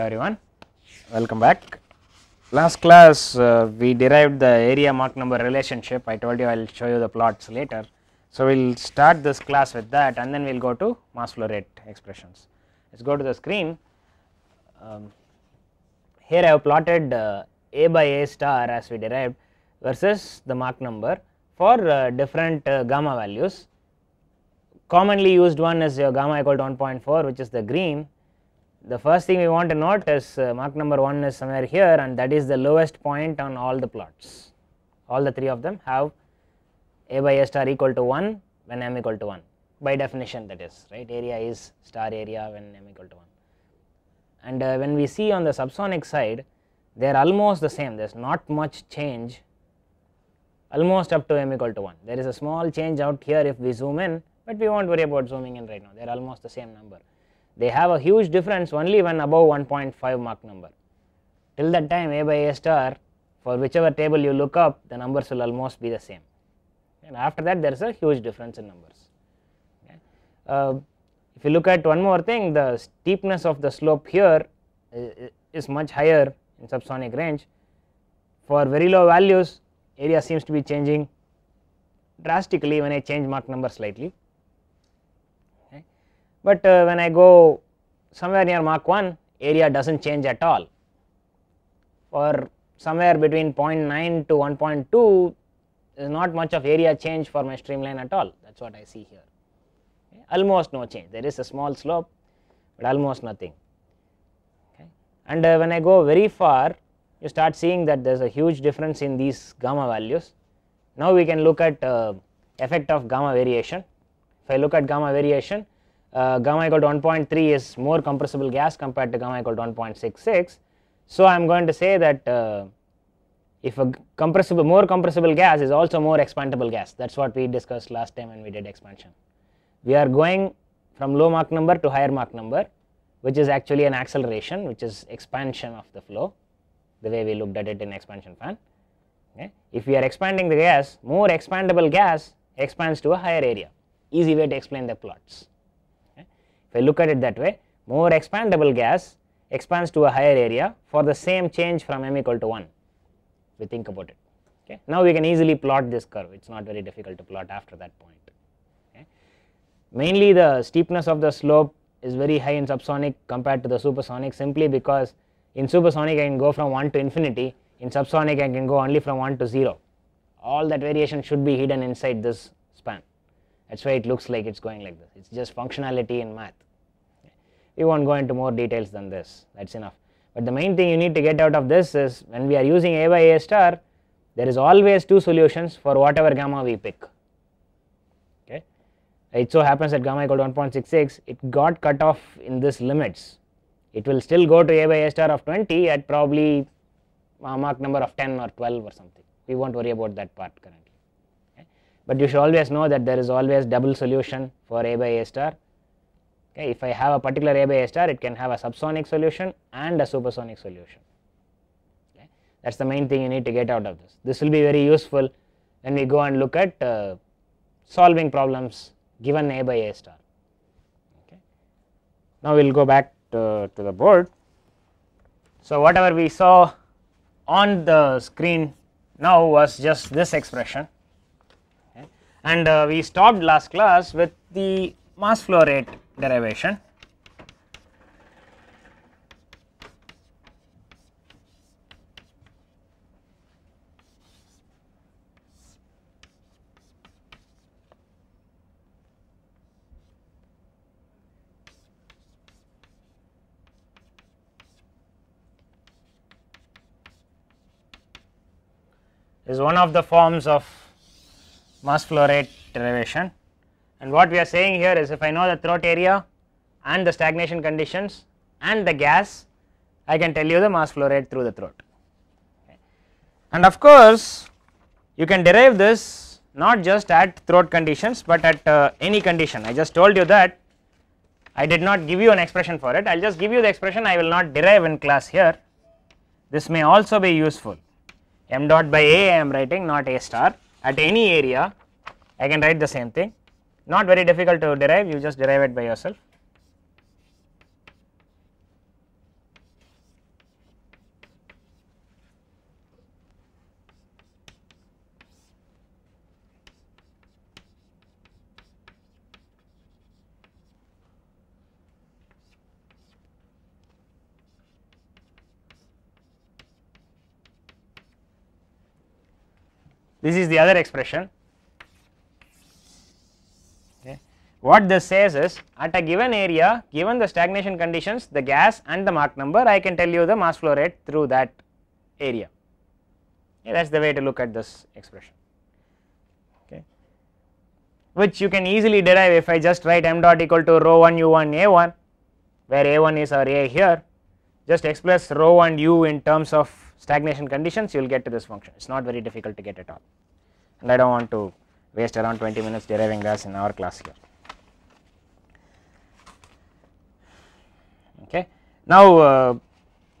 Hello everyone, welcome back. Last class uh, we derived the area Mach number relationship, I told you I will show you the plots later. So, we will start this class with that and then we will go to mass flow rate expressions. Let us go to the screen. Um, here I have plotted uh, A by A star as we derived versus the Mach number for uh, different uh, gamma values. Commonly used one is your gamma equal to 1.4 which is the green the first thing we want to note is uh, Mach number 1 is somewhere here and that is the lowest point on all the plots. All the three of them have A by A star equal to 1 when m equal to 1 by definition that is right area is star area when m equal to 1. And uh, when we see on the subsonic side they are almost the same there is not much change almost up to m equal to 1 there is a small change out here if we zoom in, but we will not worry about zooming in right now they are almost the same number they have a huge difference only when above 1.5 Mach number. Till that time A by A star for whichever table you look up the numbers will almost be the same and after that there is a huge difference in numbers. Okay. Uh, if you look at one more thing the steepness of the slope here uh, uh, is much higher in subsonic range. For very low values area seems to be changing drastically when I change Mach number slightly but uh, when I go somewhere near Mach 1 area does not change at all or somewhere between 0.9 to 1.2 is not much of area change for my streamline at all that is what I see here okay. almost no change there is a small slope but almost nothing okay. and uh, when I go very far you start seeing that there is a huge difference in these gamma values. Now, we can look at uh, effect of gamma variation if I look at gamma variation uh, gamma equal to 1.3 is more compressible gas compared to gamma equal to 1.66. So, I am going to say that uh, if a compressible more compressible gas is also more expandable gas that is what we discussed last time when we did expansion. We are going from low Mach number to higher Mach number which is actually an acceleration which is expansion of the flow the way we looked at it in expansion fan. Okay. If we are expanding the gas more expandable gas expands to a higher area easy way to explain the plots. If I look at it that way, more expandable gas expands to a higher area for the same change from m equal to 1, we think about it. Okay. Now, we can easily plot this curve, it is not very difficult to plot after that point. Okay. Mainly the steepness of the slope is very high in subsonic compared to the supersonic simply because in supersonic I can go from 1 to infinity, in subsonic I can go only from 1 to 0. All that variation should be hidden inside this that's why it looks like it's going like this. It's just functionality in math. We won't go into more details than this, that's enough. But the main thing you need to get out of this is when we are using A by A star, there is always two solutions for whatever gamma we pick. Okay. It so happens that gamma equal to 1.66, it got cut off in this limits. It will still go to A by A star of 20 at probably uh, Mach number of 10 or 12 or something. We won't worry about that part currently but you should always know that there is always double solution for A by A star. Okay, if I have a particular A by A star, it can have a subsonic solution and a supersonic solution. Okay. That is the main thing you need to get out of this. This will be very useful when we go and look at uh, solving problems given A by A star. Okay. Now, we will go back to, uh, to the board. So, whatever we saw on the screen now was just this expression and uh, we stopped last class with the mass flow rate derivation. is one of the forms of mass flow rate derivation and what we are saying here is if I know the throat area and the stagnation conditions and the gas I can tell you the mass flow rate through the throat. And of course, you can derive this not just at throat conditions but at uh, any condition I just told you that I did not give you an expression for it I will just give you the expression I will not derive in class here this may also be useful m dot by a I am writing not a star at any area I can write the same thing not very difficult to derive you just derive it by yourself this is the other expression. What this says is at a given area given the stagnation conditions the gas and the Mach number I can tell you the mass flow rate through that area okay. that is the way to look at this expression okay. which you can easily derive if I just write m dot equal to rho 1 u 1 a 1 where a 1 is our a here just express rho and u in terms of stagnation conditions you will get to this function it is not very difficult to get at all and I do not want to waste around 20 minutes deriving this in our class here. Okay. Now uh,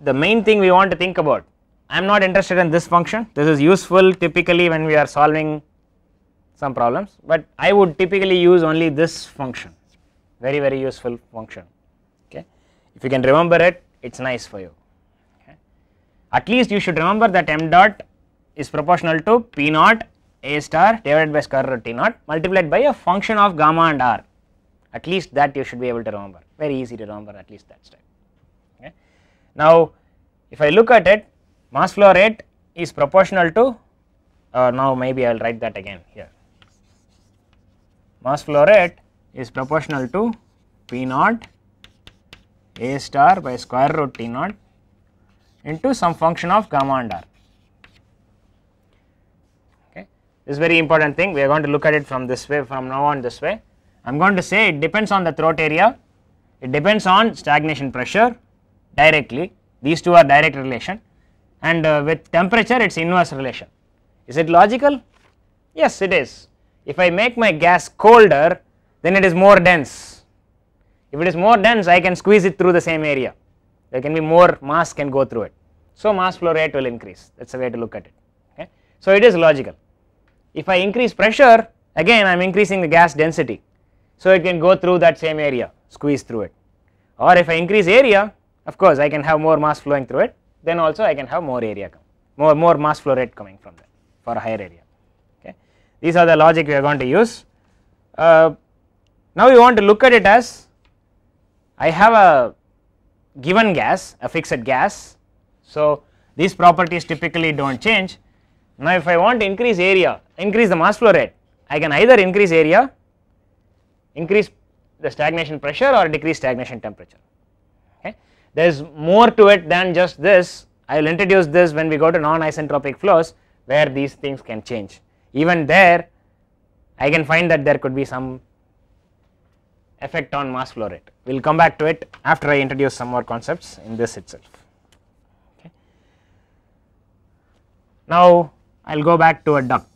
the main thing we want to think about I am not interested in this function this is useful typically when we are solving some problems but I would typically use only this function very very useful function okay if you can remember it it is nice for you at least you should remember that m dot is proportional to p naught a star divided by square root t naught multiplied by a function of gamma and r. At least that you should be able to remember. Very easy to remember at least that step. Okay. Now, if I look at it, mass flow rate is proportional to. Uh, now maybe I will write that again here. Mass flow rate is proportional to p naught a star by square root t naught into some function of gamma and r. Okay, this is very important thing. We are going to look at it from this way, from now on this way. I'm going to say it depends on the throat area. It depends on stagnation pressure directly. These two are direct relation, and uh, with temperature, it's inverse relation. Is it logical? Yes, it is. If I make my gas colder, then it is more dense. If it is more dense, I can squeeze it through the same area there can be more mass can go through it. So, mass flow rate will increase that is the way to look at it. Okay. So, it is logical. If I increase pressure again I am increasing the gas density. So, it can go through that same area squeeze through it or if I increase area of course I can have more mass flowing through it then also I can have more area come more, more mass flow rate coming from that for a higher area. Okay. These are the logic we are going to use. Uh, now, we want to look at it as I have a given gas, a fixed gas. So, these properties typically do not change. Now, if I want to increase area, increase the mass flow rate, I can either increase area, increase the stagnation pressure or decrease stagnation temperature. Okay. There is more to it than just this. I will introduce this when we go to non-isentropic flows where these things can change. Even there, I can find that there could be some effect on mass flow rate. We will come back to it after I introduce some more concepts in this itself. Okay. Now, I will go back to a duct.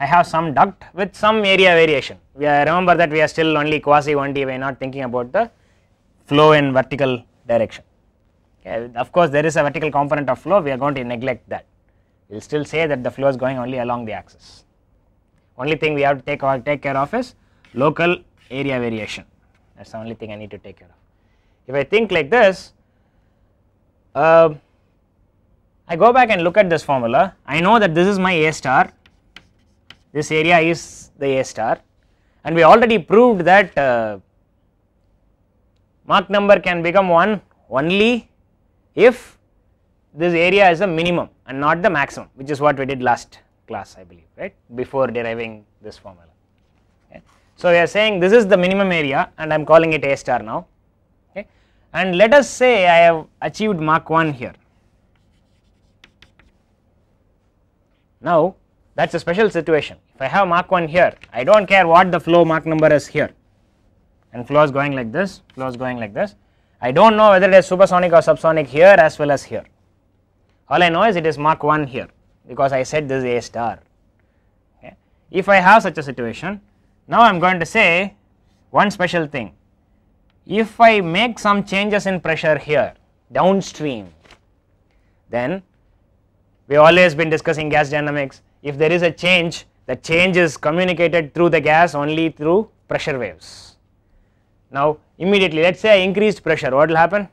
I have some duct with some area variation. We are, remember that we are still only quasi 1D, we are not thinking about the flow in vertical direction. Okay. Of course, there is a vertical component of flow, we are going to neglect that. We will still say that the flow is going only along the axis. Only thing we have to take, take care of is local area variation. That is the only thing I need to take care of. If I think like this, uh, I go back and look at this formula. I know that this is my A star, this area is the A star and we already proved that uh, Mach number can become 1 only if this area is the minimum and not the maximum which is what we did last class I believe right before deriving this formula. Okay. So, we are saying this is the minimum area and I am calling it A star now okay. and let us say I have achieved Mach 1 here. Now, that is a special situation if I have Mach 1 here I do not care what the flow Mach number is here and flow is going like this flow is going like this I do not know whether it is supersonic or subsonic here as well as here all I know is it is Mach 1 here because I said this A star. Okay. If I have such a situation, now I am going to say one special thing. If I make some changes in pressure here downstream, then we always been discussing gas dynamics. If there is a change, the change is communicated through the gas only through pressure waves. Now, immediately let us say I increased pressure, what will happen?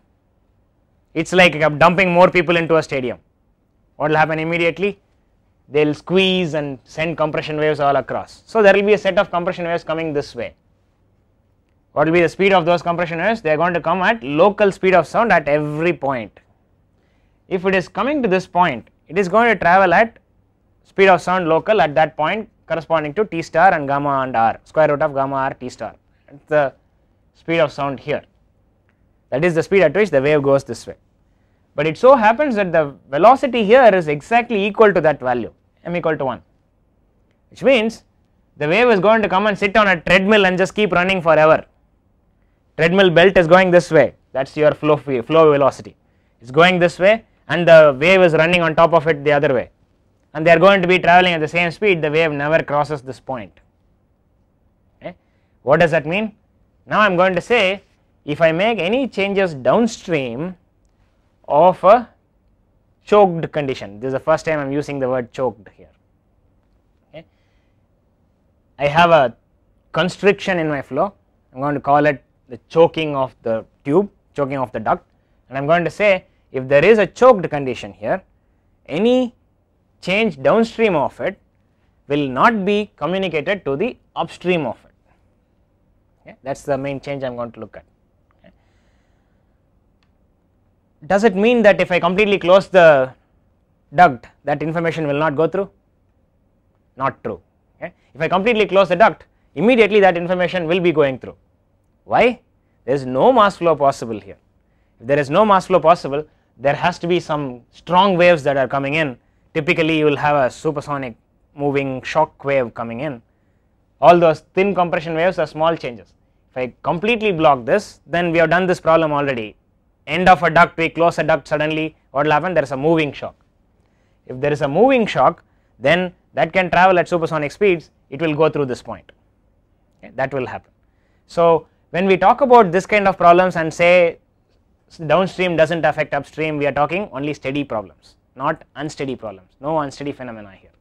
It is like dumping more people into a stadium. What will happen immediately? they will squeeze and send compression waves all across. So, there will be a set of compression waves coming this way. What will be the speed of those compression waves? They are going to come at local speed of sound at every point. If it is coming to this point, it is going to travel at speed of sound local at that point corresponding to t star and gamma and r, square root of gamma r t star, that is the speed of sound here. That is the speed at which the wave goes this way but it so happens that the velocity here is exactly equal to that value m equal to 1 which means the wave is going to come and sit on a treadmill and just keep running forever. Treadmill belt is going this way that is your flow, flow velocity it is going this way and the wave is running on top of it the other way and they are going to be travelling at the same speed the wave never crosses this point. Okay. What does that mean? Now I am going to say if I make any changes downstream of a choked condition. This is the first time I am using the word choked here. Okay. I have a constriction in my flow, I am going to call it the choking of the tube, choking of the duct and I am going to say if there is a choked condition here, any change downstream of it will not be communicated to the upstream of it. Okay. That is the main change I am going to look at. does it mean that if I completely close the duct that information will not go through? Not true. Okay. If I completely close the duct immediately that information will be going through. Why? There is no mass flow possible here. If there is no mass flow possible there has to be some strong waves that are coming in typically you will have a supersonic moving shock wave coming in. All those thin compression waves are small changes. If I completely block this then we have done this problem already end of a duct, we close a duct suddenly, what will happen? There is a moving shock. If there is a moving shock, then that can travel at supersonic speeds, it will go through this point. Okay, that will happen. So, when we talk about this kind of problems and say downstream does not affect upstream, we are talking only steady problems, not unsteady problems, no unsteady phenomena here.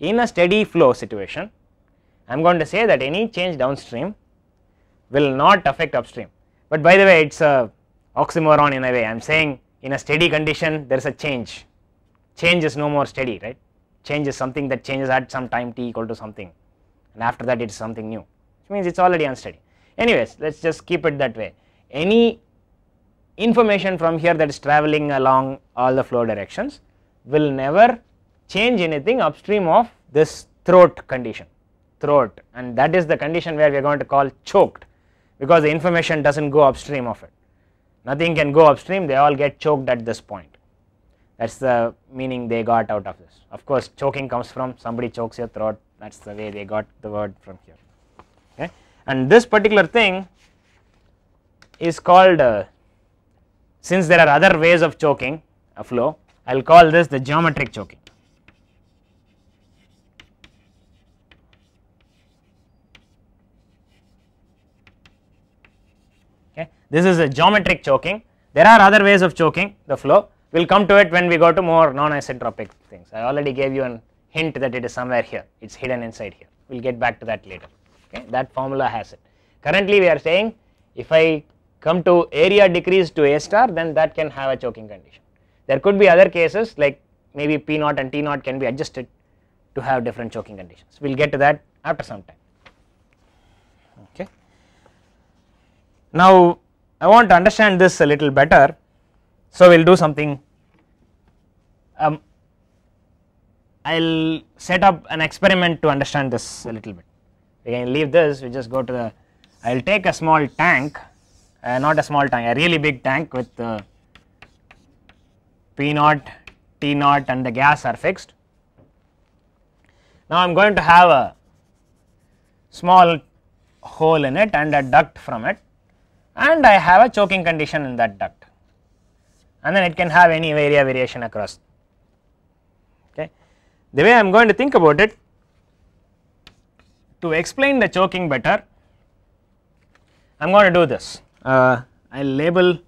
In a steady flow situation, I am going to say that any change downstream will not affect upstream, but by the way it is a oxymoron in a way. I am saying in a steady condition there is a change. Change is no more steady, right? Change is something that changes at some time t equal to something and after that it is something new, which means it is already unsteady. Anyways, let us just keep it that way. Any information from here that is traveling along all the flow directions will never change anything upstream of this throat condition, throat and that is the condition where we are going to call choked because the information does not go upstream of it nothing can go upstream they all get choked at this point that is the meaning they got out of this. Of course, choking comes from somebody chokes your throat that is the way they got the word from here okay. And this particular thing is called uh, since there are other ways of choking a flow I will call this the geometric choking This is a geometric choking. There are other ways of choking the flow. We will come to it when we go to more non-isentropic things. I already gave you an hint that it is somewhere here. It is hidden inside here. We will get back to that later. Okay? That formula has it. Currently, we are saying if I come to area decrease to A star, then that can have a choking condition. There could be other cases like maybe P naught and T naught can be adjusted to have different choking conditions. We will get to that after some time. Okay. Now, I want to understand this a little better. So, we will do something, I um, will set up an experiment to understand this a little bit. We can leave this, we just go to the, I will take a small tank, uh, not a small tank, a really big tank with uh, P naught, T naught and the gas are fixed. Now, I am going to have a small hole in it and a duct from it and I have a choking condition in that duct and then it can have any area variation across okay. The way I am going to think about it to explain the choking better I am going to do this uh, I will label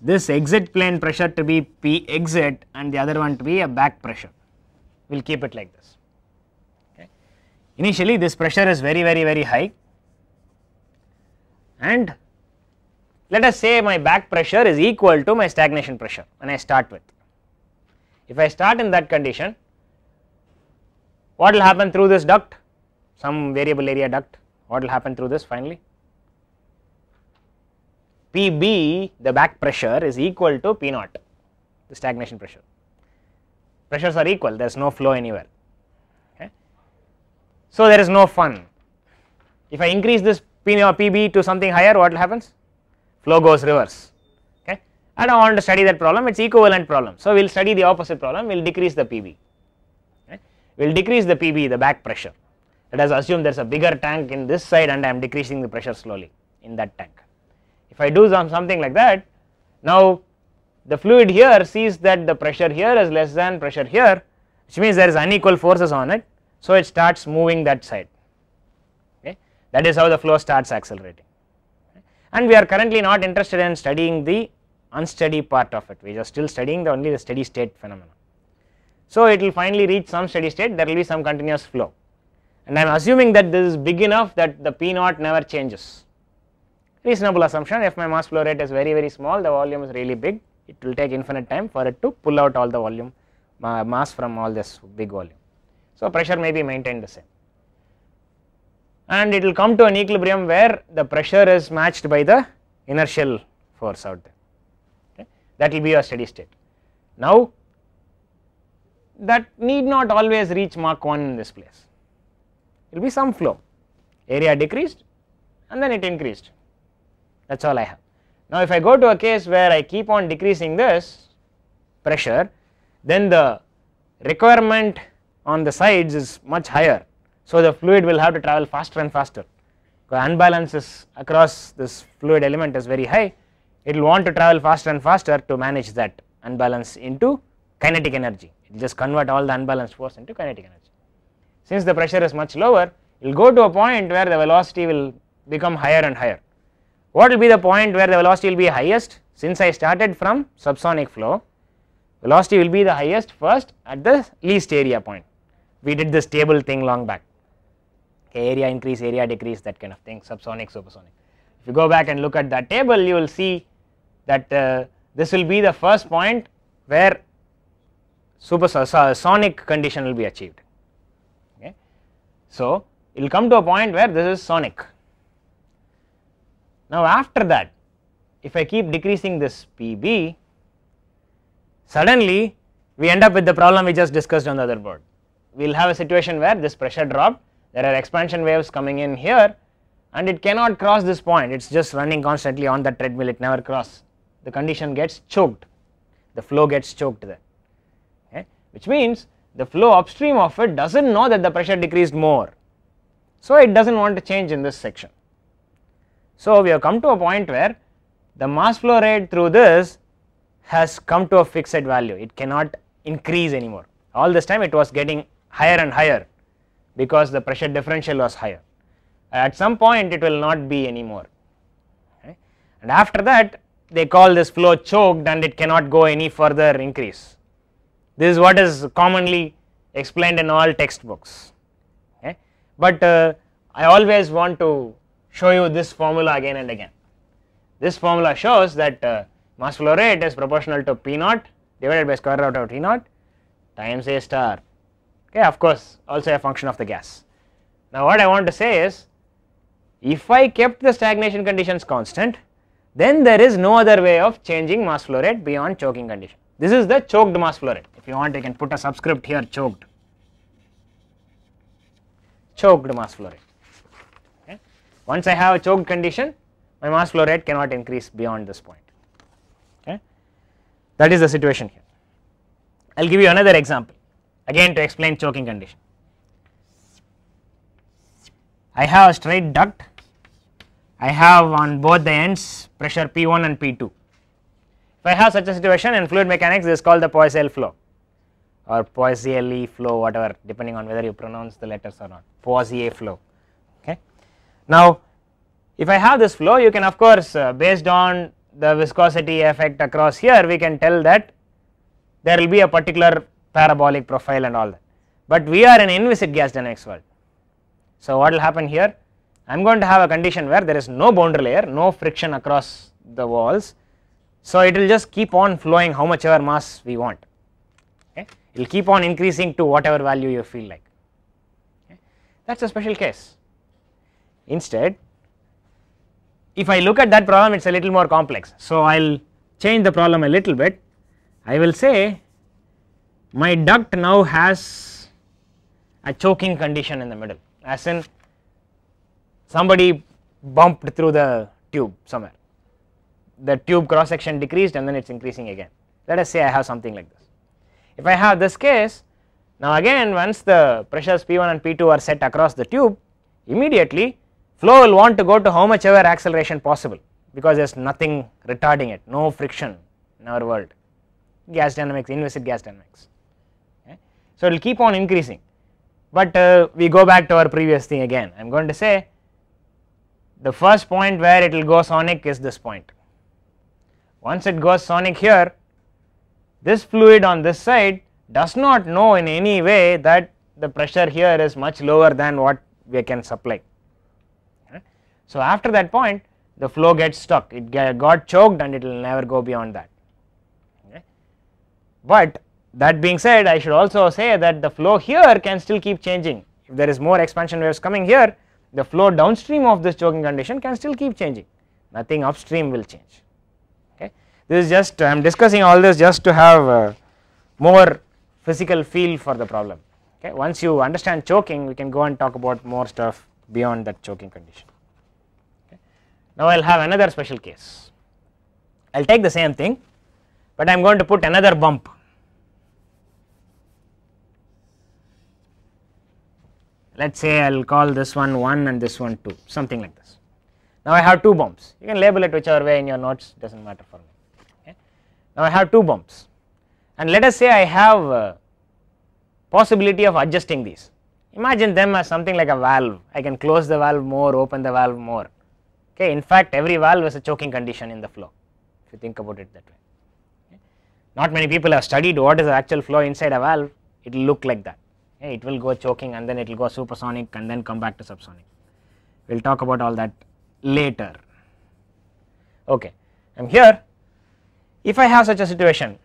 this exit plane pressure to be P exit and the other one to be a back pressure we will keep it like this okay. Initially this pressure is very very very high and let us say my back pressure is equal to my stagnation pressure when I start with. If I start in that condition, what will happen through this duct? Some variable area duct, what will happen through this finally? Pb, the back pressure is equal to P naught, the stagnation pressure. Pressures are equal, there is no flow anywhere. Okay? So, there is no fun. If I increase this P or PB to something higher what happens flow goes reverse okay and I want to study that problem it is equivalent problem. So, we will study the opposite problem we will decrease the PB okay. we will decrease the PB the back pressure let us assume there is a bigger tank in this side and I am decreasing the pressure slowly in that tank. If I do some something like that now the fluid here sees that the pressure here is less than pressure here which means there is unequal forces on it. So, it starts moving that side that is how the flow starts accelerating and we are currently not interested in studying the unsteady part of it, we are still studying the only the steady state phenomenon. So, it will finally reach some steady state there will be some continuous flow and I am assuming that this is big enough that the P naught never changes. Reasonable assumption if my mass flow rate is very very small the volume is really big it will take infinite time for it to pull out all the volume mass from all this big volume. So, pressure may be maintained the same and it will come to an equilibrium where the pressure is matched by the inertial force out there okay. that will be your steady state. Now that need not always reach Mach 1 in this place, it will be some flow area decreased and then it increased that is all I have. Now if I go to a case where I keep on decreasing this pressure then the requirement on the sides is much higher so, the fluid will have to travel faster and faster because unbalances across this fluid element is very high it will want to travel faster and faster to manage that unbalance into kinetic energy it will just convert all the unbalanced force into kinetic energy. Since the pressure is much lower it will go to a point where the velocity will become higher and higher. What will be the point where the velocity will be highest since I started from subsonic flow velocity will be the highest first at the least area point we did this table thing long back area increase, area decrease that kind of thing subsonic, supersonic. If you go back and look at that table you will see that uh, this will be the first point where supersonic condition will be achieved. Okay. So, it will come to a point where this is sonic. Now, after that if I keep decreasing this PB suddenly we end up with the problem we just discussed on the other board. We will have a situation where this pressure dropped there are expansion waves coming in here and it cannot cross this point it is just running constantly on the treadmill it never cross the condition gets choked the flow gets choked there okay? which means the flow upstream of it does not know that the pressure decreased more. So, it does not want to change in this section. So, we have come to a point where the mass flow rate through this has come to a fixed value it cannot increase anymore all this time it was getting higher and higher because the pressure differential was higher. At some point it will not be anymore okay. and after that they call this flow choked and it cannot go any further increase. This is what is commonly explained in all textbooks. Okay. But uh, I always want to show you this formula again and again. This formula shows that uh, mass flow rate is proportional to P naught divided by square root of T naught times A star okay, of course also a function of the gas. Now what I want to say is if I kept the stagnation conditions constant then there is no other way of changing mass flow rate beyond choking condition. This is the choked mass flow rate. If you want you can put a subscript here choked, choked mass flow rate. Okay. Once I have a choked condition my mass flow rate cannot increase beyond this point. Okay. That is the situation here. I will give you another example again to explain choking condition. I have a straight duct, I have on both the ends pressure P1 and P2. If I have such a situation in fluid mechanics this is called the Poiseuille flow or Poiseuille flow whatever depending on whether you pronounce the letters or not, Poiseuille flow okay. Now if I have this flow you can of course uh, based on the viscosity effect across here we can tell that there will be a particular parabolic profile and all that. But we are in inviscid gas dynamics world. So what will happen here? I am going to have a condition where there is no boundary layer, no friction across the walls. So it will just keep on flowing how much ever mass we want. Okay? It will keep on increasing to whatever value you feel like. Okay? That is a special case. Instead, if I look at that problem, it is a little more complex. So I will change the problem a little bit. I will say my duct now has a choking condition in the middle as in somebody bumped through the tube somewhere. The tube cross section decreased and then it is increasing again. Let us say I have something like this. If I have this case, now again once the pressures P1 and P2 are set across the tube, immediately flow will want to go to how much ever acceleration possible because there is nothing retarding it, no friction in our world, gas dynamics, inviscid gas dynamics. So, it will keep on increasing, but uh, we go back to our previous thing again I am going to say the first point where it will go sonic is this point. Once it goes sonic here this fluid on this side does not know in any way that the pressure here is much lower than what we can supply. So, after that point the flow gets stuck it got choked and it will never go beyond that. But that being said, I should also say that the flow here can still keep changing. If there is more expansion waves coming here, the flow downstream of this choking condition can still keep changing, nothing upstream will change. Okay. This is just, I am discussing all this just to have uh, more physical feel for the problem. Okay. Once you understand choking, we can go and talk about more stuff beyond that choking condition. Okay. Now, I will have another special case. I will take the same thing, but I am going to put another bump let us say I will call this one 1 and this one 2 something like this. Now I have two bombs you can label it whichever way in your notes does not matter for me. Okay. Now I have two bombs and let us say I have possibility of adjusting these imagine them as something like a valve I can close the valve more open the valve more okay in fact every valve is a choking condition in the flow if you think about it that way. Okay. Not many people have studied what is the actual flow inside a valve it will look like that it will go choking and then it will go supersonic and then come back to subsonic. We will talk about all that later. Okay. I am here, if I have such a situation,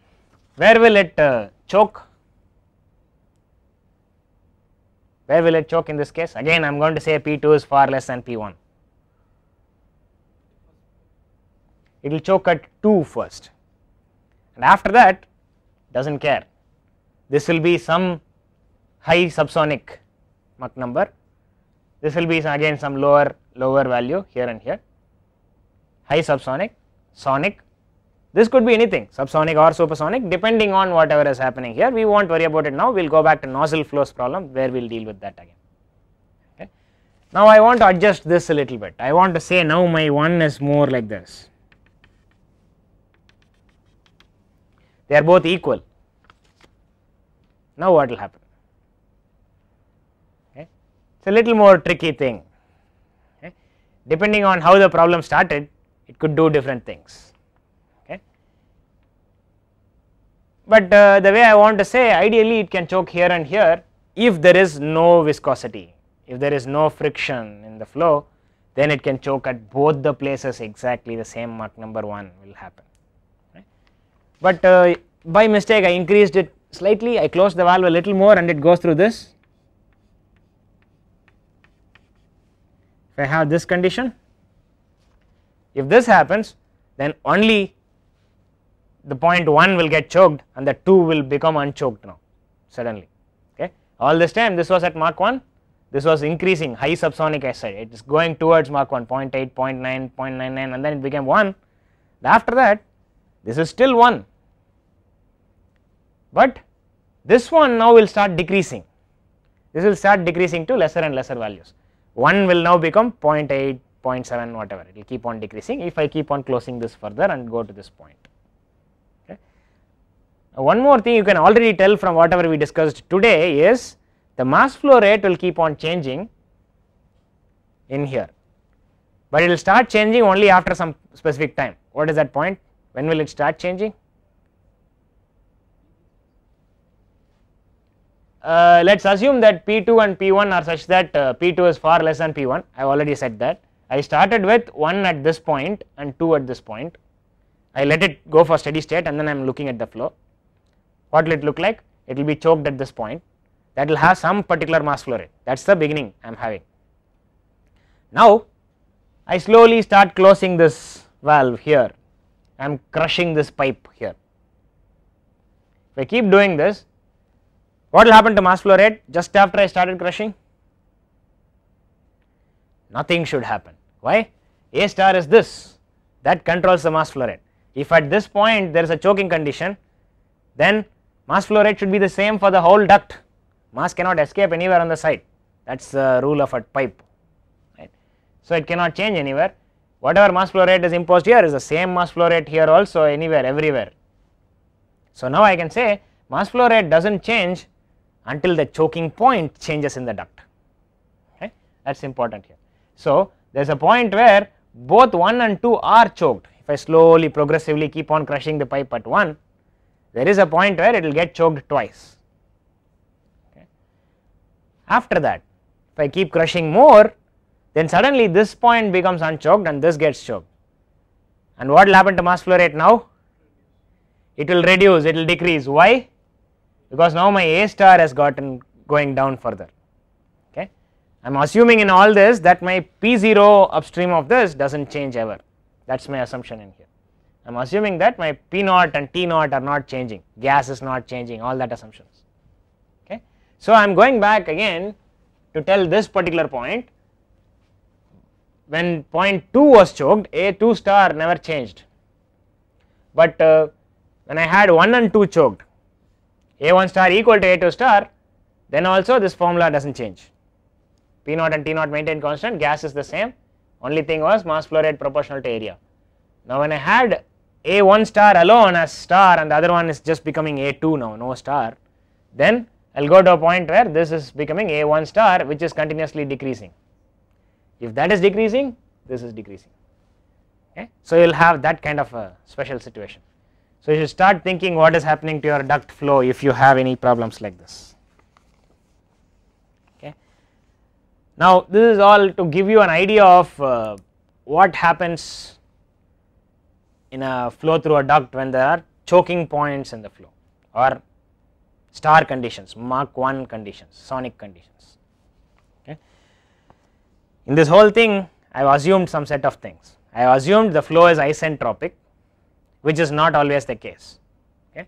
where will it uh, choke? Where will it choke in this case? Again, I am going to say P2 is far less than P1. It will choke at 2 first, and after that, does not care. This will be some high subsonic Mach number. This will be again some lower lower value here and here. High subsonic, sonic. This could be anything subsonic or supersonic depending on whatever is happening here. We won't worry about it now. We'll go back to nozzle flows problem where we'll deal with that again. Now I want to adjust this a little bit. I want to say now my one is more like this. They are both equal. Now what will happen? It is a little more tricky thing. Okay. Depending on how the problem started, it could do different things. Okay. But uh, the way I want to say, ideally it can choke here and here if there is no viscosity, if there is no friction in the flow, then it can choke at both the places exactly the same mark number 1 will happen. But uh, by mistake I increased it slightly, I closed the valve a little more and it goes through this I have this condition, if this happens then only the point 1 will get choked and the 2 will become unchoked now suddenly okay. All this time this was at Mach 1, this was increasing high subsonic SI, it is going towards Mach 1, 0 0.8, 0 0.9, 0.99 and then it became 1. After that this is still 1 but this one now will start decreasing, this will start decreasing to lesser and lesser values. 1 will now become 0 0.8, 0 0.7 whatever it will keep on decreasing if I keep on closing this further and go to this point. Okay. one more thing you can already tell from whatever we discussed today is the mass flow rate will keep on changing in here, but it will start changing only after some specific time. What is that point? When will it start changing? uh, let us assume that P2 and P1 are such that uh, P2 is far less than P1, I have already said that. I started with 1 at this point and 2 at this point. I let it go for steady state and then I am looking at the flow. What will it look like? It will be choked at this point that will have some particular mass flow rate that is the beginning I am having. Now I slowly start closing this valve here, I am crushing this pipe here. If I keep doing this what will happen to mass flow rate just after I started crushing? Nothing should happen. Why? A star is this that controls the mass flow rate. If at this point there is a choking condition, then mass flow rate should be the same for the whole duct. Mass cannot escape anywhere on the side. That is the rule of a pipe. Right? So it cannot change anywhere. Whatever mass flow rate is imposed here is the same mass flow rate here also anywhere everywhere. So now I can say mass flow rate does not change until the choking point changes in the duct okay that is important here. So, there is a point where both 1 and 2 are choked if I slowly progressively keep on crushing the pipe at 1 there is a point where it will get choked twice. Okay. After that if I keep crushing more then suddenly this point becomes unchoked and this gets choked and what will happen to mass flow rate now? It will reduce, it will decrease. Why? because now my A star has gotten going down further. Okay, I am assuming in all this that my P0 upstream of this does not change ever that is my assumption in here. I am assuming that my p naught and t naught are not changing, gas is not changing all that assumptions. Okay. So, I am going back again to tell this particular point when point 2 was choked A 2 star never changed, but uh, when I had 1 and 2 choked a1 star equal to a2 star then also this formula does not change. P naught and T naught maintain constant gas is the same only thing was mass flow rate proportional to area. Now when I had a1 star alone as star and the other one is just becoming a2 now no star then I will go to a point where this is becoming a1 star which is continuously decreasing. If that is decreasing this is decreasing. Okay. So, you will have that kind of a special situation. So, you start thinking what is happening to your duct flow if you have any problems like this. Okay. Now, this is all to give you an idea of uh, what happens in a flow through a duct when there are choking points in the flow or star conditions, Mach 1 conditions, sonic conditions. Okay. In this whole thing, I have assumed some set of things. I have assumed the flow is isentropic which is not always the case. Okay.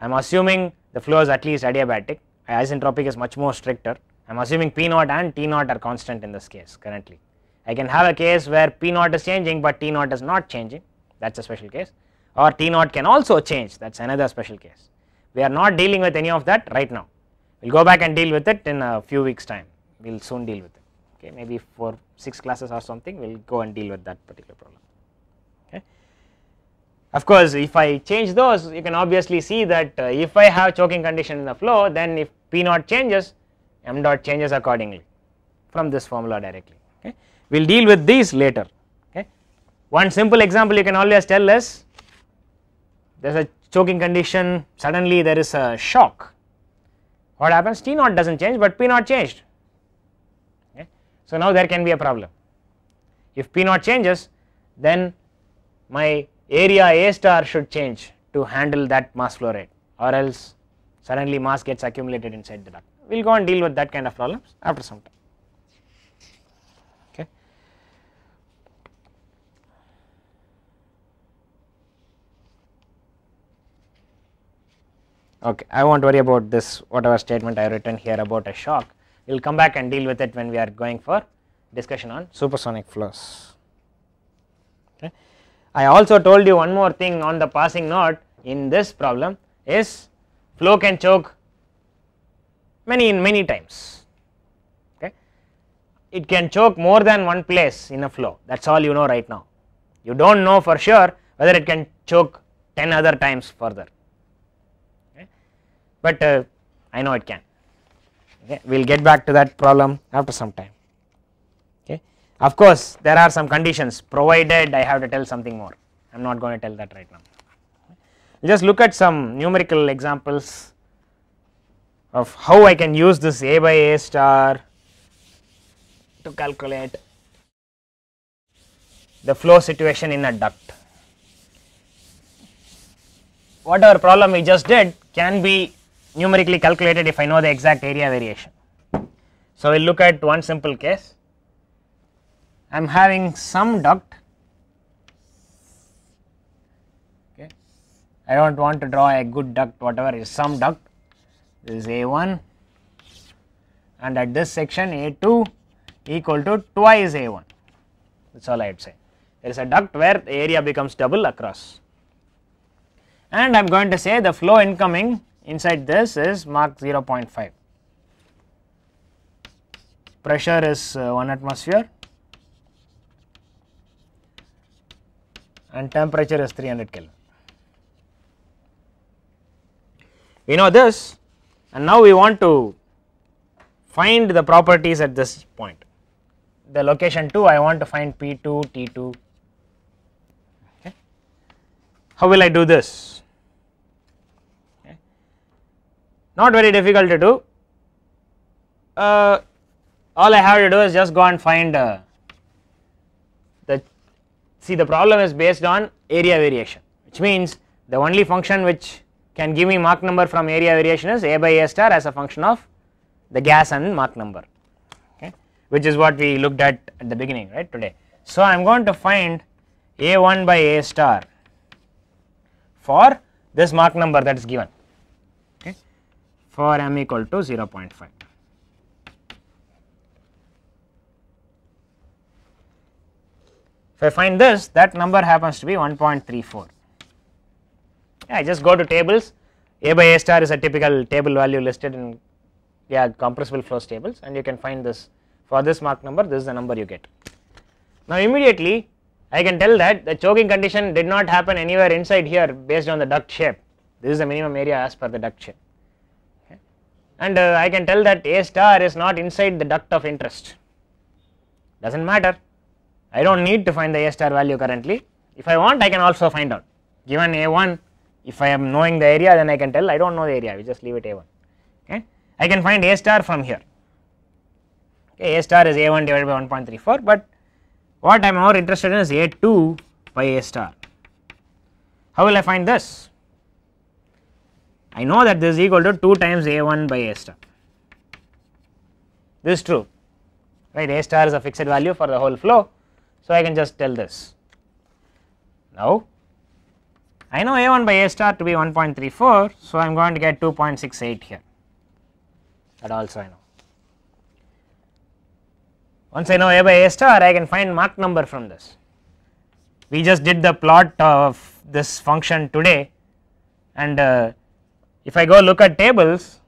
I am assuming the flow is at least adiabatic, isentropic is much more stricter. I am assuming P naught and T naught are constant in this case currently. I can have a case where P naught is changing, but T naught is not changing that is a special case or T naught can also change that is another special case. We are not dealing with any of that right now. We will go back and deal with it in a few weeks time, we will soon deal with it, okay, maybe for 6 classes or something we will go and deal with that particular problem. Of course, if I change those, you can obviously see that uh, if I have choking condition in the flow, then if P naught changes, m dot changes accordingly from this formula directly. Okay. We will deal with these later. Okay. One simple example you can always tell is there is a choking condition, suddenly there is a shock. What happens? T naught does not change, but P naught changed. Okay. So, now there can be a problem. If P naught changes, then my area A star should change to handle that mass flow rate or else suddenly mass gets accumulated inside the duct. We will go and deal with that kind of problems after some time. Okay. Okay, I will not worry about this whatever statement I have written here about a shock, we will come back and deal with it when we are going for discussion on supersonic flows. Okay. I also told you one more thing on the passing knot in this problem is flow can choke many in many times okay it can choke more than one place in a flow that's all you know right now you don't know for sure whether it can choke 10 other times further okay but uh, i know it can okay we'll get back to that problem after some time of course, there are some conditions provided I have to tell something more, I am not going to tell that right now. Just look at some numerical examples of how I can use this A by A star to calculate the flow situation in a duct. Whatever problem we just did can be numerically calculated if I know the exact area variation. So, we will look at one simple case I am having some duct okay. I do not want to draw a good duct whatever is some duct this is A1 and at this section A2 equal to twice A1 that is all I would say. There is a duct where the area becomes double across and I am going to say the flow incoming inside this is mark 0.5 pressure is uh, 1 atmosphere and temperature is 300 Kelvin. We know this and now we want to find the properties at this point. The location 2 I want to find P2, T2. Okay. How will I do this? Okay. Not very difficult to do. Uh, all I have to do is just go and find uh, see the problem is based on area variation which means the only function which can give me Mach number from area variation is A by A star as a function of the gas and Mach number okay which is what we looked at at the beginning right today. So, I am going to find A1 by A star for this Mach number that is given okay for m equal to 0.5. If I find this that number happens to be 1.34. Yeah, I just go to tables A by A star is a typical table value listed in yeah, compressible flows tables and you can find this for this Mach number this is the number you get. Now immediately I can tell that the choking condition did not happen anywhere inside here based on the duct shape this is the minimum area as per the duct shape okay. and uh, I can tell that A star is not inside the duct of interest does not matter I do not need to find the A star value currently. If I want, I can also find out. Given A1, if I am knowing the area, then I can tell I do not know the area, we just leave it A1. Okay. I can find A star from here. Okay, A star is A1 divided by 1.34, but what I am more interested in is A2 by A star. How will I find this? I know that this is equal to 2 times A1 by A star. This is true, right? A star is a fixed value for the whole flow so, I can just tell this. Now, I know A 1 by A star to be 1.34, so I am going to get 2.68 here, that also I know. Once I know A by A star, I can find Mach number from this. We just did the plot of this function today and uh, if I go look at tables,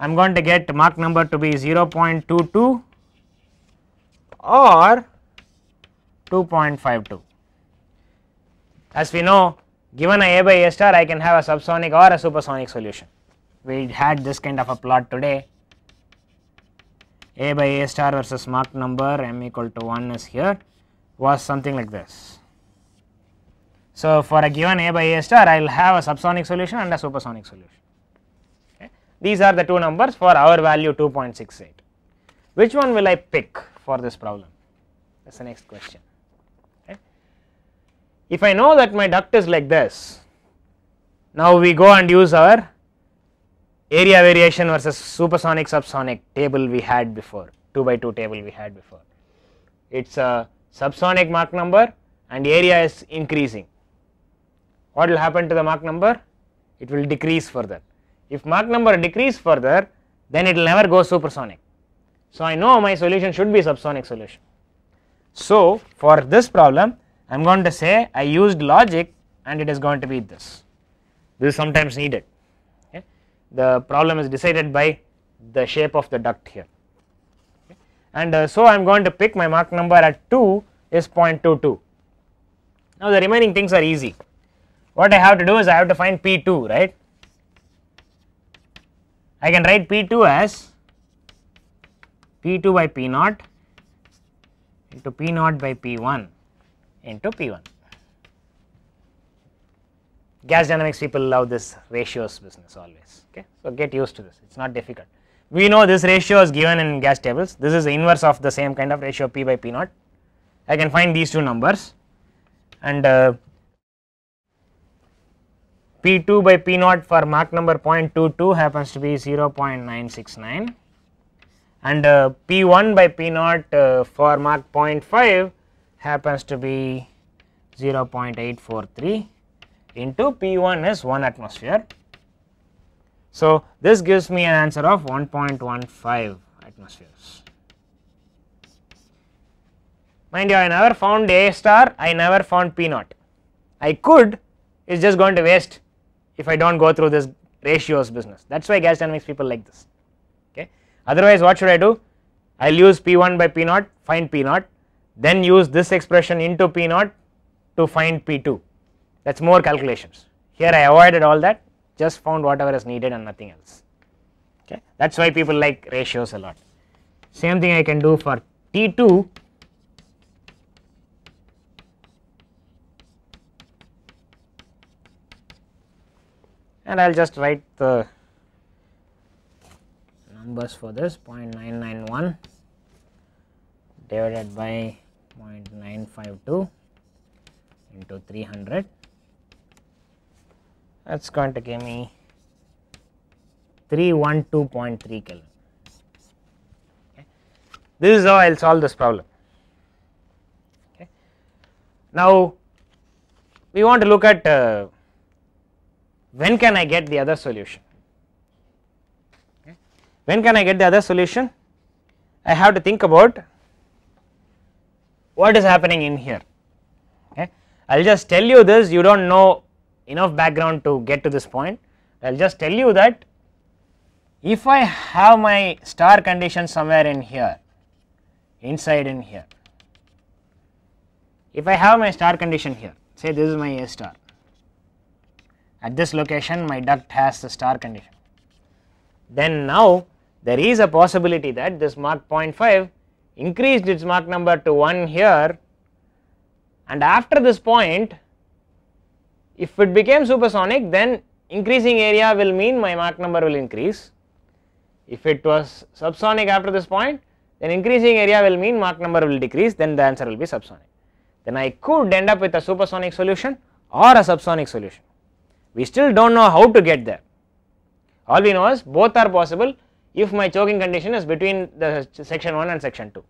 I am going to get Mach number to be 0.22 or 2.52. As we know given a A by A star I can have a subsonic or a supersonic solution. We had this kind of a plot today A by A star versus Mach number m equal to 1 is here was something like this. So, for a given A by A star I will have a subsonic solution and a supersonic solution. These are the two numbers for our value 2.68. Which one will I pick for this problem? That is the next question if I know that my duct is like this, now we go and use our area variation versus supersonic subsonic table we had before 2 by 2 table we had before. It is a subsonic Mach number and area is increasing. What will happen to the Mach number? It will decrease further. If Mach number decrease further, then it will never go supersonic. So, I know my solution should be subsonic solution. So, for this problem I am going to say I used logic and it is going to be this. This is sometimes needed. Okay. The problem is decided by the shape of the duct here. Okay. And uh, so I am going to pick my Mach number at 2 is 0.22. Now the remaining things are easy. What I have to do is I have to find P2, right? I can write P2 as P2 by P0 into P0 by P1 into P1. Gas dynamics people love this ratios business always, okay. So, get used to this, it is not difficult. We know this ratio is given in gas tables, this is the inverse of the same kind of ratio P by P naught. I can find these two numbers and uh, P2 by P naught for Mach number 0.22 happens to be 0.969 and uh, P1 by P naught uh, for Mach 0.5 happens to be 0.843 into P1 is 1 atmosphere. So, this gives me an answer of 1.15 atmospheres. Mind you, I never found A star, I never found P naught. I could, it is just going to waste if I do not go through this ratios business. That is why gas dynamics people like this. Okay. Otherwise, what should I do? I will use P1 by P naught, find P naught, then use this expression into P naught to find P2 that is more calculations. Here I avoided all that just found whatever is needed and nothing else okay that is why people like ratios a lot. Same thing I can do for T2 and I will just write the numbers for this 0.991 divided by 0.952 into 300 that's going to give me 312.3 Kelvin. Okay. This is how I will solve this problem. Okay. Now, we want to look at uh, when can I get the other solution. Okay. When can I get the other solution? I have to think about what is happening in here. Okay. I will just tell you this you do not know enough background to get to this point I will just tell you that if I have my star condition somewhere in here inside in here if I have my star condition here say this is my A star at this location my duct has the star condition then now there is a possibility that this mark 0.5 increased its Mach number to 1 here and after this point if it became supersonic then increasing area will mean my Mach number will increase. If it was subsonic after this point then increasing area will mean Mach number will decrease then the answer will be subsonic. Then I could end up with a supersonic solution or a subsonic solution. We still do not know how to get there. All we know is both are possible if my choking condition is between the section 1 and section 2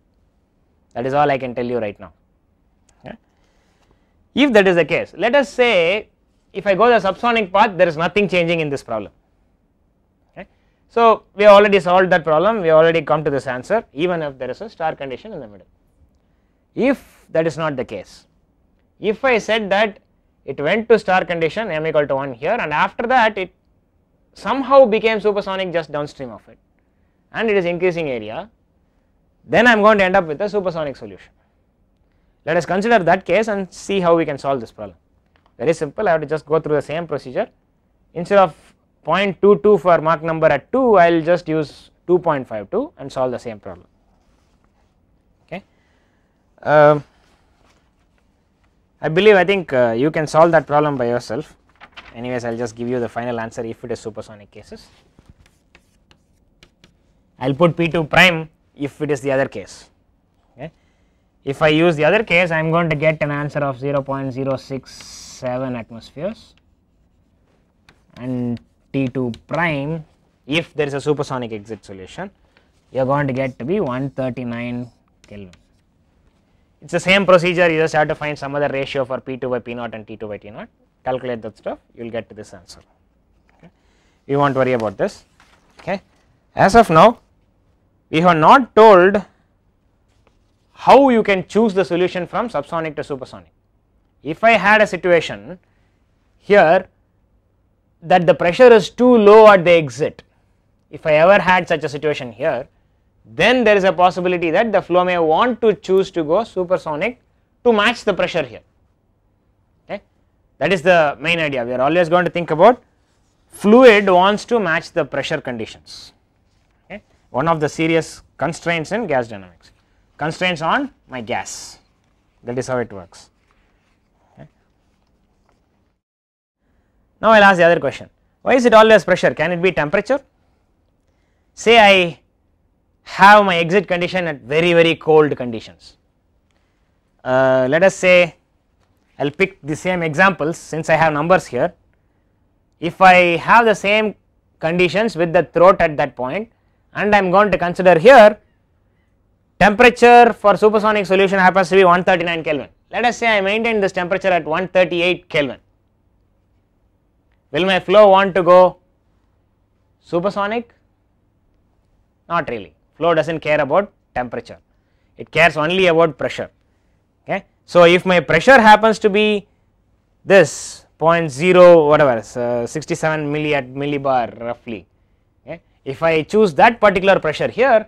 that is all I can tell you right now. Okay. If that is the case let us say if I go the subsonic path there is nothing changing in this problem. So, we already solved that problem we already come to this answer even if there is a star condition in the middle. If that is not the case if I said that it went to star condition m equal to 1 here and after that it somehow became supersonic just downstream of it and it is increasing area, then I am going to end up with a supersonic solution. Let us consider that case and see how we can solve this problem. Very simple, I have to just go through the same procedure. Instead of 0.22 for Mach number at 2, I will just use 2.52 and solve the same problem. Okay. Uh, I believe I think uh, you can solve that problem by yourself. Anyways, I will just give you the final answer if it is supersonic cases. I will put P2 prime if it is the other case. Okay. If I use the other case, I am going to get an answer of 0.067 atmospheres and T2 prime if there is a supersonic exit solution, you are going to get to be 139 Kelvin. It is the same procedure, you just have to find some other ratio for P2 by P0 and T2 by T0, calculate that stuff, you will get to this answer. Okay. You will not worry about this. Okay. As of now, we have not told how you can choose the solution from subsonic to supersonic. If I had a situation here that the pressure is too low at the exit, if I ever had such a situation here, then there is a possibility that the flow may want to choose to go supersonic to match the pressure here. Okay? That is the main idea. We are always going to think about fluid wants to match the pressure conditions one of the serious constraints in gas dynamics, constraints on my gas that is how it works. Okay. Now, I will ask the other question why is it always pressure can it be temperature? Say I have my exit condition at very very cold conditions. Uh, let us say I will pick the same examples since I have numbers here. If I have the same conditions with the throat at that point, and I am going to consider here temperature for supersonic solution happens to be 139 Kelvin. Let us say I maintain this temperature at 138 Kelvin. Will my flow want to go supersonic? Not really. Flow does not care about temperature, it cares only about pressure. Okay. So, if my pressure happens to be this 0.0 whatever uh, 67 milli at millibar roughly if I choose that particular pressure here,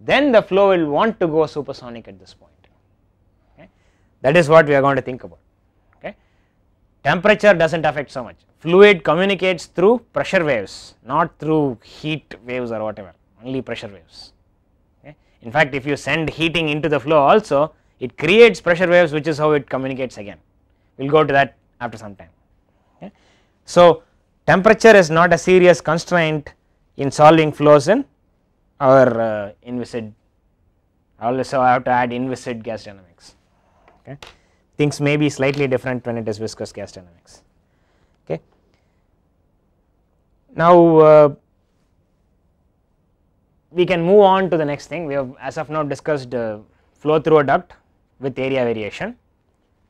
then the flow will want to go supersonic at this point. Okay. That is what we are going to think about. Okay. Temperature does not affect so much. Fluid communicates through pressure waves, not through heat waves or whatever, only pressure waves. Okay. In fact, if you send heating into the flow also, it creates pressure waves which is how it communicates again. We will go to that after some time. Okay. So, temperature is not a serious constraint in solving flows in our uh, inviscid also I have to add inviscid gas dynamics okay. things may be slightly different when it is viscous gas dynamics okay. Now uh, we can move on to the next thing we have as of now discussed uh, flow through a duct with area variation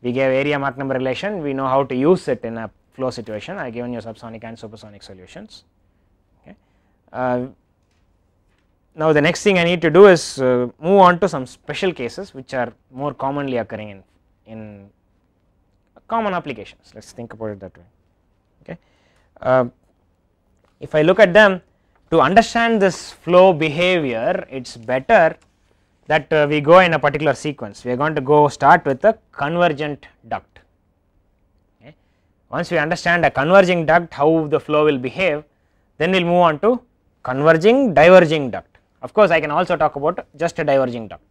we gave area Mach number relation we know how to use it in a flow situation I have given you subsonic and supersonic solutions. Uh, now the next thing I need to do is uh, move on to some special cases which are more commonly occurring in, in common applications let us think about it that way okay. Uh, if I look at them to understand this flow behavior it is better that uh, we go in a particular sequence. We are going to go start with a convergent duct. Okay. Once we understand a converging duct how the flow will behave, then we will move on to converging diverging duct. Of course, I can also talk about just a diverging duct.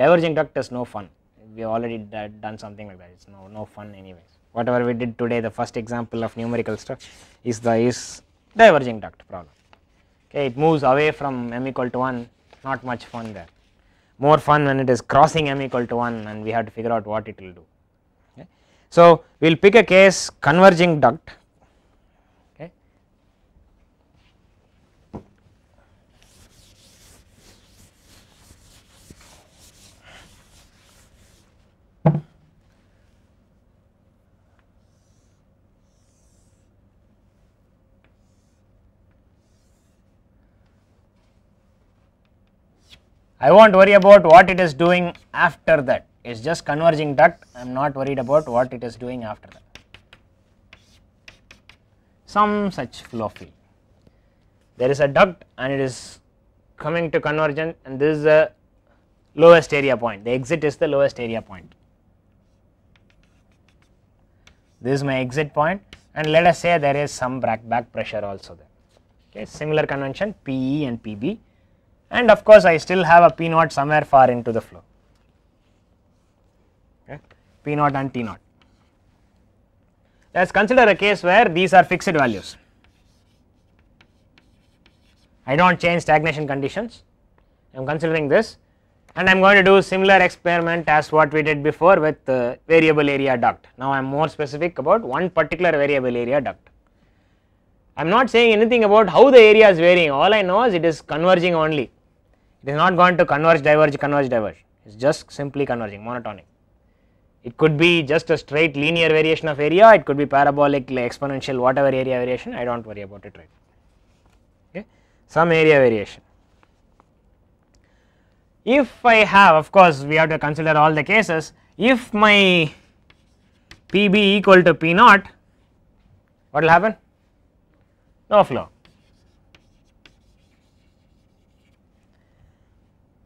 Diverging duct is no fun. We already done something like that. It's no no fun anyways. Whatever we did today, the first example of numerical stuff is the is diverging duct problem. Okay, it moves away from m equal to 1. Not much fun there. More fun when it is crossing m equal to 1, and we have to figure out what it will do. Okay. So, we'll pick a case converging duct I will not worry about what it is doing after that, it is just converging duct, I am not worried about what it is doing after that. Some such flow field. There is a duct and it is coming to convergence and this is the lowest area point, the exit is the lowest area point. This is my exit point and let us say there is some back, back pressure also there. Okay, similar convention PE and PB and of course I still have a P naught somewhere far into the flow, okay, P naught and T naught. Let us consider a case where these are fixed values. I do not change stagnation conditions, I am considering this and I am going to do similar experiment as what we did before with uh, variable area duct. Now I am more specific about one particular variable area duct. I am not saying anything about how the area is varying, all I know is it is converging only. It's not going to converge, diverge, converge, diverge. It is just simply converging, monotonic. It could be just a straight linear variation of area, it could be parabolic, exponential, whatever area variation, I do not worry about it right. Okay. Some area variation. If I have, of course, we have to consider all the cases, if my PB equal to P naught, what will happen? No flow.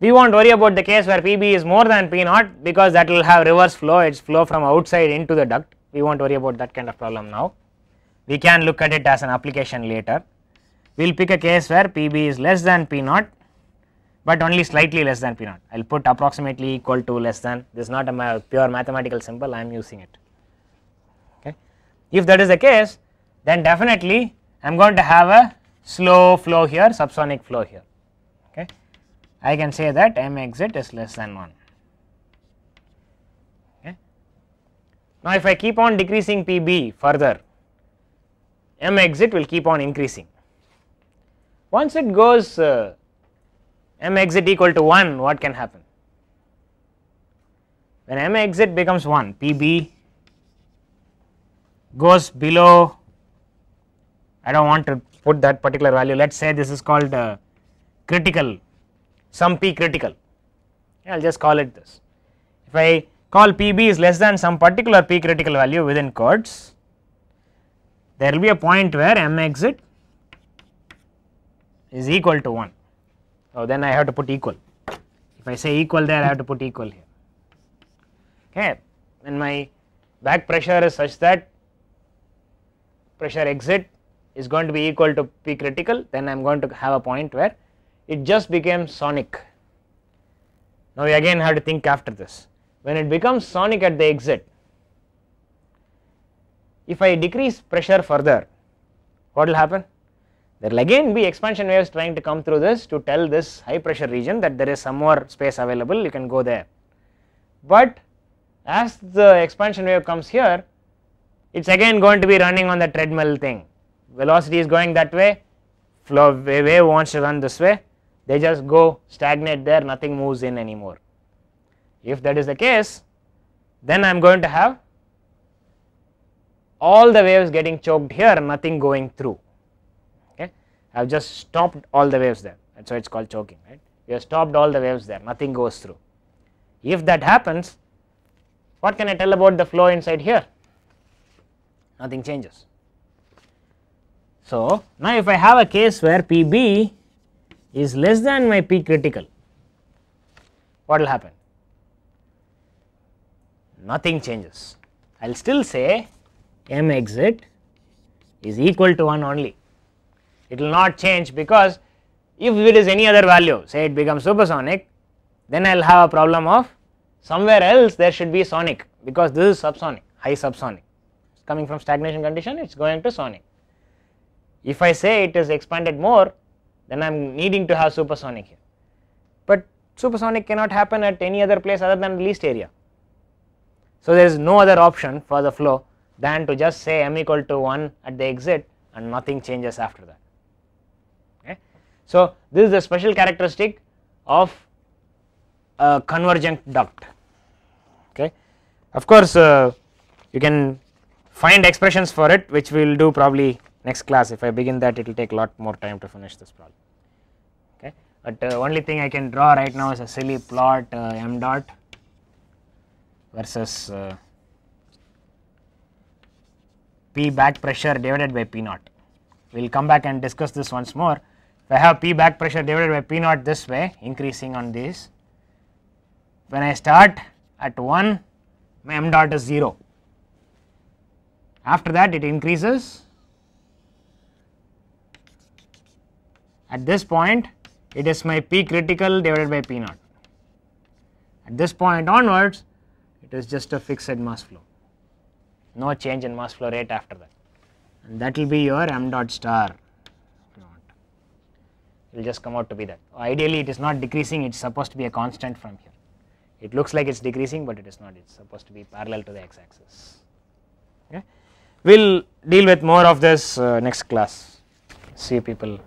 we will not worry about the case where Pb is more than P naught because that will have reverse flow it is flow from outside into the duct we will not worry about that kind of problem now. We can look at it as an application later. We will pick a case where Pb is less than P naught but only slightly less than P naught. I will put approximately equal to less than this is not a ma pure mathematical symbol I am using it. Okay. If that is the case then definitely I am going to have a slow flow here subsonic flow here I can say that m exit is less than 1. Okay. Now, if I keep on decreasing P b further, m exit will keep on increasing. Once it goes uh, m exit equal to 1, what can happen? When m exit becomes 1, P b goes below, I do not want to put that particular value, let us say this is called uh, critical some p critical I will just call it this. If I call pb is less than some particular p critical value within cords, there will be a point where m exit is equal to 1. So, then I have to put equal. If I say equal there, I have to put equal here. Okay, when my back pressure is such that pressure exit is going to be equal to p critical, then I am going to have a point where it just became sonic. Now we again have to think after this. When it becomes sonic at the exit, if I decrease pressure further, what will happen? There will again be expansion waves trying to come through this to tell this high pressure region that there is some more space available, you can go there. But as the expansion wave comes here, it is again going to be running on the treadmill thing. Velocity is going that way, flow wave wants to run this way, they just go stagnate there, nothing moves in anymore. If that is the case, then I am going to have all the waves getting choked here, nothing going through. Okay, I have just stopped all the waves there, and so it's called choking. Right? You have stopped all the waves there, nothing goes through. If that happens, what can I tell about the flow inside here? Nothing changes. So, now if I have a case where Pb is less than my p critical, what will happen? Nothing changes. I will still say m exit is equal to 1 only. It will not change because if it is any other value, say it becomes supersonic, then I will have a problem of somewhere else there should be sonic because this is subsonic, high subsonic. It's coming from stagnation condition, it is going to sonic. If I say it is expanded more, then I am needing to have supersonic here. But supersonic cannot happen at any other place other than the least area. So, there is no other option for the flow than to just say m equal to 1 at the exit and nothing changes after that. Okay. So, this is the special characteristic of a convergent duct. Okay. Of course, uh, you can find expressions for it which we will do probably next class if I begin that it will take lot more time to finish this problem okay but uh, only thing I can draw right now is a silly plot uh, m dot versus uh, p back pressure divided by p naught we will come back and discuss this once more if I have p back pressure divided by p naught this way increasing on this. when I start at 1 my m dot is 0 after that it increases At this point, it is my P critical divided by P naught. At this point onwards, it is just a fixed mass flow, no change in mass flow rate after that. And that will be your m dot star naught, it will just come out to be that. Ideally, it is not decreasing, it is supposed to be a constant from here. It looks like it is decreasing, but it is not, it is supposed to be parallel to the x axis. Okay. We will deal with more of this uh, next class. See people.